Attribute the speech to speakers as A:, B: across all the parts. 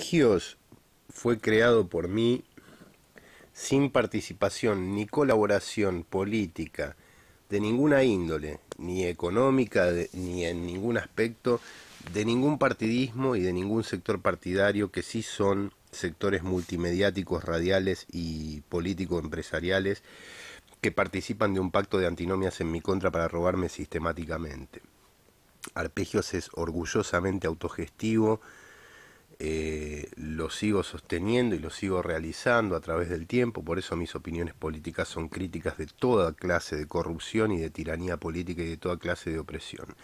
A: Arpegios fue creado por mí sin participación ni colaboración política de ninguna índole, ni económica, ni en ningún aspecto, de ningún partidismo y de ningún sector partidario que sí son sectores multimediáticos, radiales y político-empresariales que participan de un pacto de antinomias en mi contra para robarme sistemáticamente. Arpegios es orgullosamente autogestivo, eh, lo sigo sosteniendo y lo sigo realizando a través del tiempo, por eso mis opiniones políticas son críticas de toda clase de corrupción y de tiranía política y de toda clase de opresión.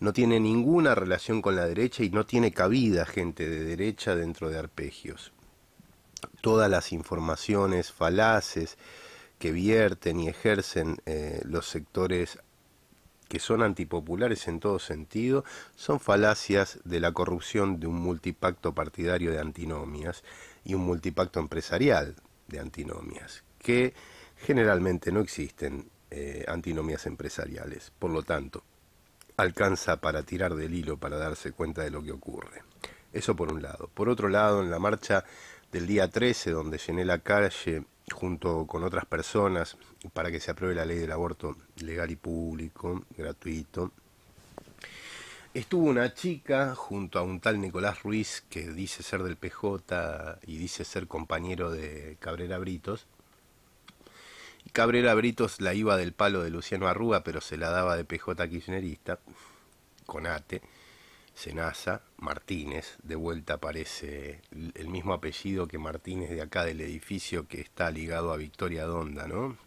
A: No tiene ninguna relación con la derecha y no tiene cabida gente de derecha dentro de arpegios. Todas las informaciones falaces que vierten y ejercen eh, los sectores que son antipopulares en todo sentido, son falacias de la corrupción de un multipacto partidario de antinomias y un multipacto empresarial de antinomias, que generalmente no existen eh, antinomias empresariales. Por lo tanto, alcanza para tirar del hilo, para darse cuenta de lo que ocurre. Eso por un lado. Por otro lado, en la marcha del día 13, donde llené la calle junto con otras personas para que se apruebe la ley del aborto legal y público, gratuito. Estuvo una chica junto a un tal Nicolás Ruiz que dice ser del PJ y dice ser compañero de Cabrera Britos. Cabrera Britos la iba del palo de Luciano Arruga, pero se la daba de PJ kirchnerista, con ATE. Senasa, Martínez, de vuelta aparece el mismo apellido que Martínez de acá del edificio que está ligado a Victoria Donda, ¿no?